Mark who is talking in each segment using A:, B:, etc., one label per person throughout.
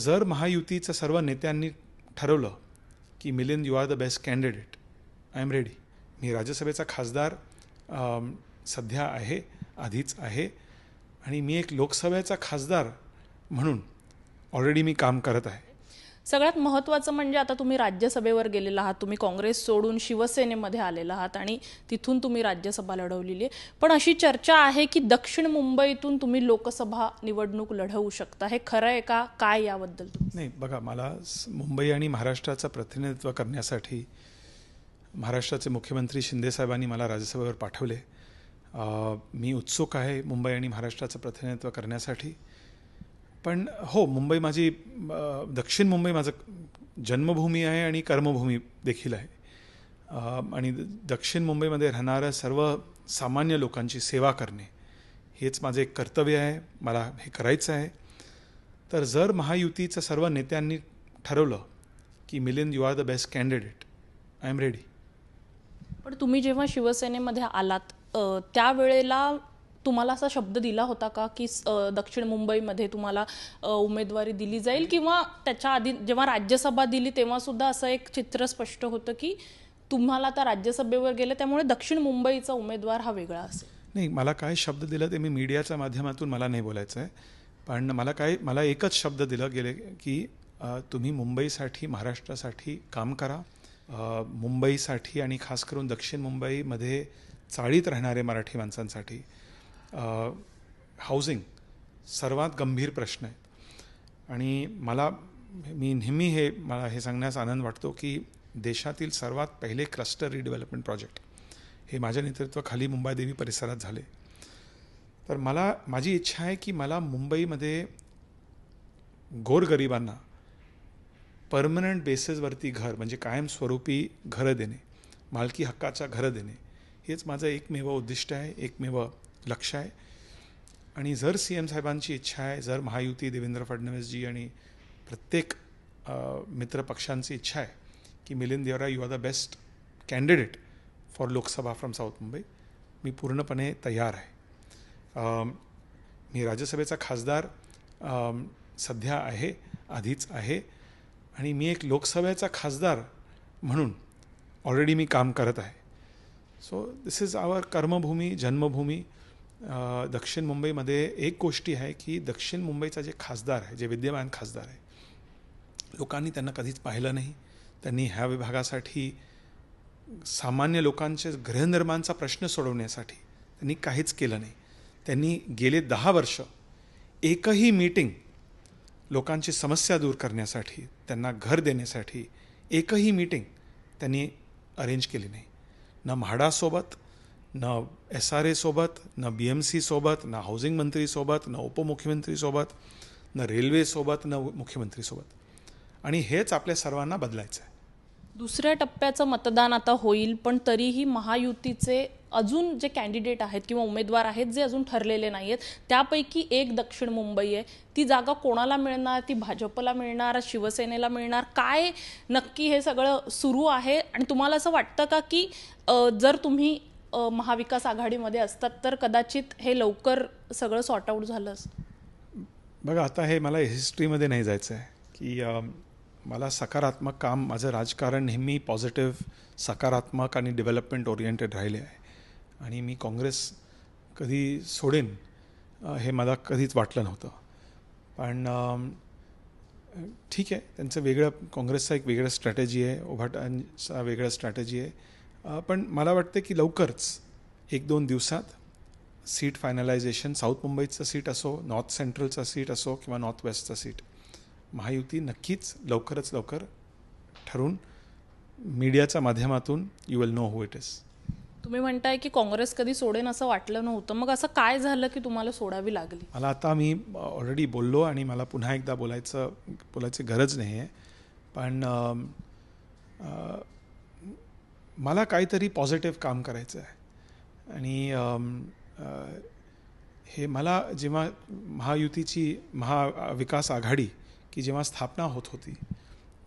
A: जर महायुतीचं सर्व नेत्यांनी ठरवलं की Milind you are the best candidate I am ready मी राज्यसभेचा खासदार सध्या आहे आधीच आहे आणि मी एक लोकसभेचा खासदार म्हणून ऑलरेडी मी काम करत आहे
B: सगळ्यात महत्त्वाचं म्हणजे आता तुम्ही राज्यसभेवर गेलेला आहात तुम्ही काँग्रेस सोडून शिवसेनेमध्ये आलेला आहात आणि तिथून तुम्ही राज्यसभा लढवलेली आहे पण अशी चर्चा आहे की दक्षिण मुंबईतून तुम्ही लोकसभा निवडणूक लढवू शकता हे खरं आहे का काय याबद्दल
A: नाही बघा मला मुंबई आणि महाराष्ट्राचं प्रतिनिधित्व करण्यासाठी महाराष्ट्राचे मुख्यमंत्री शिंदेसाहेबांनी मला राज्यसभेवर पाठवले मी उत्सुक आहे मुंबई आणि महाराष्ट्राचं प्रतिनिधित्व करण्यासाठी पण हो मुंबई माझी दक्षिण मुंबई माझं जन्मभूमी आहे आणि कर्मभूमी देखील आहे आणि दक्षिण मुंबईमध्ये राहणाऱ्या सर्व सामान्य लोकांची सेवा करणे हेच माझे एक कर्तव्य आहे मला हे करायचं आहे तर जर महायुतीचं सर्व नेत्यांनी ठरवलं की Milind you are the best candidate I am ready
B: पण तुम्ही जेव्हा शिवसेनेमध्ये आलात त्यावेळेला तुम्हाला असा शब्द दिला होता का की दक्षिण मुंबईमध्ये तुम्हाला उमेदवारी दिली जाईल किंवा त्याच्या आधी जेव्हा राज्यसभा दिली तेव्हा सुद्धा असं एक चित्र स्पष्ट होतं की तुम्हाला आता राज्यसभेवर गेलं त्यामुळे दक्षिण मुंबईचा उमेदवार हा वेगळा असेल
A: नाही मला काय शब्द दिला ते मी मीडियाच्या माध्यमातून मला नाही बोलायचं आहे पण मला काय मला एकच शब्द दिला गेले की तुम्ही मुंबईसाठी महाराष्ट्रासाठी काम करा मुंबईसाठी आणि खास करून दक्षिण मुंबईमध्ये चाळीत राहणारे मराठी माणसांसाठी हाऊसिंग सर्वात गंभीर प्रश्न आहेत आणि मला मी नेहमी हे मला हे सांगण्यास आनंद वाटतो की देशातील सर्वात पहिले क्लस्टर रिडेव्हलपमेंट प्रोजेक्ट हे माझ्या नेतृत्वाखाली देवी परिसरात झाले तर मला माझी इच्छा आहे की मला मुंबईमध्ये गोरगरिबांना परमनंट बेसिसवरती घर म्हणजे कायमस्वरूपी घरं देणे मालकी हक्काचा घरं देणे हेच माझं एकमेव उद्दिष्ट आहे एकमेव लक्ष आहे आणि जर सी एम साहेबांची इच्छा आहे जर महायुती देवेंद्र फडणवीसजी आणि प्रत्येक मित्र पक्षांची इच्छा आहे की Milind Deora you are the best candidate for Lok Sabha from south Mumbai मी पूर्णपणे तयार आहे मी राज्यसभेचा खासदार सध्या आहे आधीच आहे आणि मी एक लोकसभेचा खासदार म्हणून ऑलरेडी मी काम करत आहे सो दिस इज आवर कर्मभूमी जन्मभूमी दक्षिण मुंबईमध्ये एक गोष्टी आहे की दक्षिण मुंबईचा जे खासदार आहे जे विद्यमान खासदार आहे लोकांनी त्यांना कधीच पाहिलं नाही त्यांनी ह्या विभागासाठी सामान्य लोकांचे गृहनिर्माणचा प्रश्न सोडवण्यासाठी त्यांनी काहीच केलं नाही त्यांनी गेले दहा वर्ष एकही मीटिंग लोकांची समस्या दूर करण्यासाठी त्यांना घर देण्यासाठी एकही मीटिंग त्यांनी अरेंज केली नाही ना म्हाडासोबत ना एस आर एसोबत ना बी एम सीसोबत ना हाऊसिंग मंत्रीसोबत ना उपमुख्यमंत्रीसोबत ना रेल्वेसोबत ना मुख्यमंत्रीसोबत आणि हेच आपल्या सर्वांना बदलायचं आहे
B: दुसऱ्या टप्प्याचं मतदान आता होईल पण तरीही महायुतीचे अजून जे कॅन्डिडेट आहेत किंवा उमेदवार आहेत जे अजून ठरलेले नाही आहेत त्यापैकी एक दक्षिण मुंबई आहे ती जागा कोणाला मिळणार ती भाजपला मिळणार शिवसेनेला मिळणार काय नक्की हे सगळं सुरू आहे आणि तुम्हाला असं वाटतं का की जर तुम्ही महाविकास आघाडीमध्ये असतात तर कदाचित हे लवकर सगळं सॉर्ट आऊट झालं
A: बघा आता हे मला हिस्ट्रीमध्ये नाही जायचं आहे की मला सकारात्मक काम माझं राजकारण नेहमी पॉझिटिव्ह सकारात्मक आणि डेव्हलपमेंट ओरिएंटेड राहिले आहे आणि मी काँग्रेस कधी सोडेन हे मला कधीच वाटलं नव्हतं पण ठीक आहे त्यांचं वेगळं काँग्रेसचा एक वेगळं स्ट्रॅटेजी आहे ओभाटांचा वेगळं स्ट्रॅटेजी आहे पण मला वाटतं की लवकरच एक दोन दिवसात सीट फायनलायझेशन साऊथ मुंबईचं सीट असो नॉर्थ सेंट्रलचं सीट असो किंवा नॉर्थ वेस्टचं सीट महायुती नक्कीच लवकरच लवकर ठरून मीडियाच्या माध्यमातून you will know who it is
B: तुम्ही म्हणताय की काँग्रेस कधी सोडेन असं वाटलं नव्हतं मग असं काय झालं की तुम्हाला सोडावी लागली
A: मला आता मी ऑलरेडी बोललो आणि मला पुन्हा एकदा बोलायचं बोलायची गरज नाही आहे पण मला काहीतरी पॉझिटिव्ह काम करायचं आहे आणि हे मला जेव्हा महायुतीची महा विकास आघाडी की जेव्हा स्थापना होत होती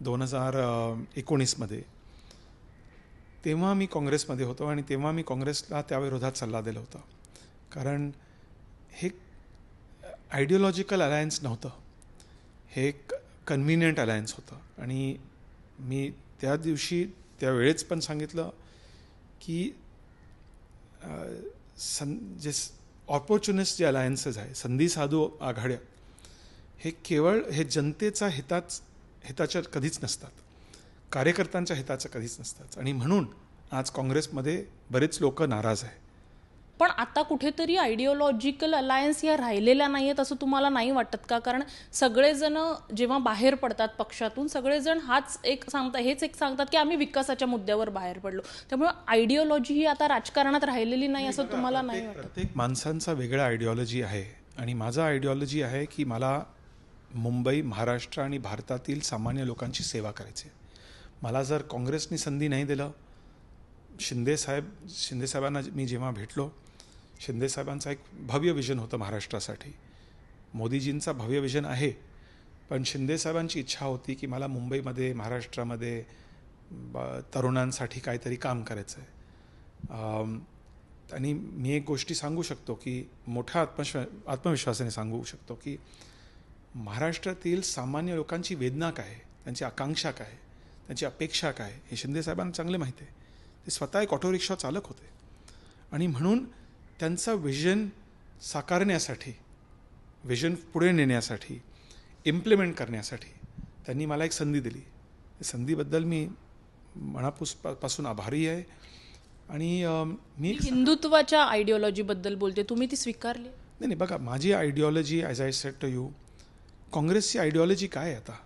A: दोन हजार एकोणीसमध्ये तेव्हा मी काँग्रेसमध्ये होतो आणि तेव्हा मी काँग्रेसला त्याविरोधात सल्ला दिला होता कारण हे आयडिओलॉजिकल अलायन्स नव्हतं हे एक कन्व्हिनियंट अलायन्स होतं आणि मी त्या दिवशी त्यावेळेस पण सांगितलं की सं जे ऑपॉर्च्युनिस्ट जे अलायन्सेस आहे संधी साधू आघाड्या हे केवळ हे जनतेचा हिताच हिताच्या कधीच नसतात कार्यकर्त्यांच्या हिताचं कधीच नसतात आणि म्हणून आज काँग्रेसमध्ये बरेच लोक नाराज आहेत
B: पण आता कुठेतरी आयडिओलॉजिकल अलायन्स या राहिलेल्या नाही आहेत असं तुम्हाला नाही वाटत का कारण सगळेजण जेव्हा बाहेर पडतात पक्षातून सगळेजण हाच एक सांगता हेच एक सांगतात की आम्ही विकासाच्या मुद्द्यावर बाहेर पडलो त्यामुळे आयडिओलॉजी ही आता राजकारणात राहिलेली नाही असं तुम्हाला नाही वाटत प्रत्येक
A: माणसांचा वेगळा आयडिओलॉजी आहे आणि माझा आयडिओलॉजी आहे की मला मुंबई महाराष्ट्र आणि भारतातील सामान्य लोकांची सेवा करायची मला जर काँग्रेसनी संधी नाही दिलं शिंदेसाहेब शिंदेसाहेबांना मी जेव्हा भेटलो शिंदेसाहेबांचा एक भव्य विजन होतं महाराष्ट्रासाठी मोदीजींचा भव्य विजन आहे पण शिंदेसाहेबांची इच्छा होती की मला मुंबईमध्ये महाराष्ट्रामध्ये तरुणांसाठी काहीतरी काम करायचं आहे आणि मी एक गोष्टी सांगू शकतो की मोठ्या आत्मश्वा आत्मविश्वासाने सांगू शकतो की महाराष्ट्रातील सामान्य लोकांची वेदना काय त्यांची आकांक्षा काय त्यांची अपेक्षा काय हे शिंदेसाहेबांना चांगले माहिती आहे ते स्वतः एक ऑटो रिक्षा चालक होते आणि म्हणून त्यांचा व्हिजन साकारण्यासाठी व्हिजन पुढे नेण्यासाठी इम्प्लिमेंट करण्यासाठी त्यांनी मला एक संधी दिली संधीबद्दल मी मनापूस पासून आभारी आहे आणि मी
B: हिंदुत्वाच्या आयडिओलॉजीबद्दल बोलते तुम्ही ती स्वीकारली
A: नाही नाही बघा माझी ideology as I said to you काँग्रेसची आयडिओलॉजी काय आता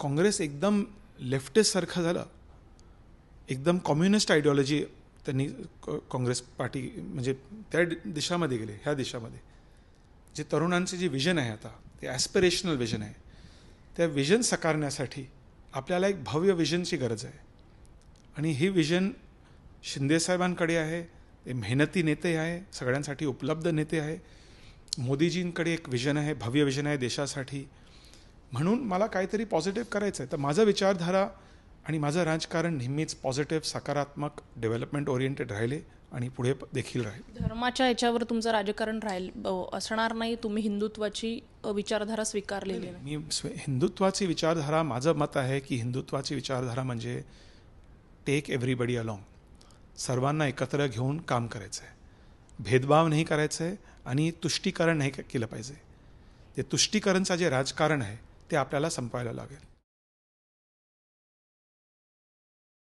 A: काँग्रेस एकदम लेफ्टिस्टसारखं झालं एकदम कम्युनिस्ट आयडिओलॉजी त्यांनी काँग्रेस पार्टी म्हणजे त्या दिशामध्ये गेले ह्या दिशामध्ये जे तरुणांचे जे विजन आहे आता ते ॲस्पिरेशनल विजन आहे त्या विजन साकारण्यासाठी आपल्याला एक भव्य विजनची गरज आहे आणि हे विजन शिंदेसाहेबांकडे आहे ते मेहनती नेते आहे सगळ्यांसाठी उपलब्ध नेते आहे मोदीजींकडे एक विजन आहे भव्य विजन आहे देशासाठी म्हणून मला काहीतरी पॉझिटिव्ह करायचं आहे तर माझा विचारधारा आणि माझं राजकारण नेहमीच पॉझिटिव्ह सकारात्मक डेव्हलपमेंट ओरिएंटेड राहिले आणि पुढे देखील राहील
B: धर्माच्या याच्यावर तुमचं राजकारण राहील असणार नाही तुम्ही हिंदुत्वाची विचारधारा स्वीकारलेली
A: मी हिंदुत्वाची विचारधारा माझं मत आहे की हिंदुत्वाची विचारधारा म्हणजे टेक एव्हरीबडी अलॉंग सर्वांना एकत्र घेऊन काम करायचं आहे भेदभाव नाही करायचं आहे आणि तुष्टीकरण नाही केलं पाहिजे ते तुष्टीकरणचं जे राजकारण आहे ते आपल्याला संपवायला लागेल